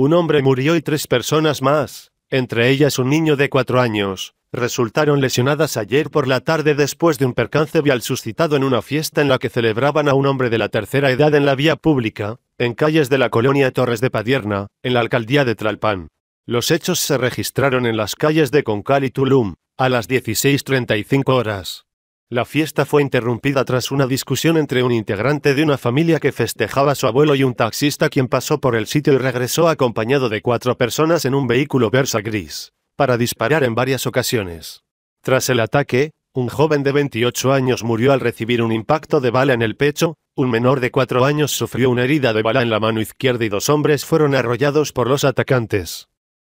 Un hombre murió y tres personas más, entre ellas un niño de cuatro años, resultaron lesionadas ayer por la tarde después de un percance vial suscitado en una fiesta en la que celebraban a un hombre de la tercera edad en la vía pública, en calles de la colonia Torres de Padierna, en la alcaldía de Tlalpan. Los hechos se registraron en las calles de Concal y Tulum, a las 16.35 horas. La fiesta fue interrumpida tras una discusión entre un integrante de una familia que festejaba a su abuelo y un taxista quien pasó por el sitio y regresó acompañado de cuatro personas en un vehículo Versa gris, para disparar en varias ocasiones. Tras el ataque, un joven de 28 años murió al recibir un impacto de bala en el pecho, un menor de cuatro años sufrió una herida de bala en la mano izquierda y dos hombres fueron arrollados por los atacantes.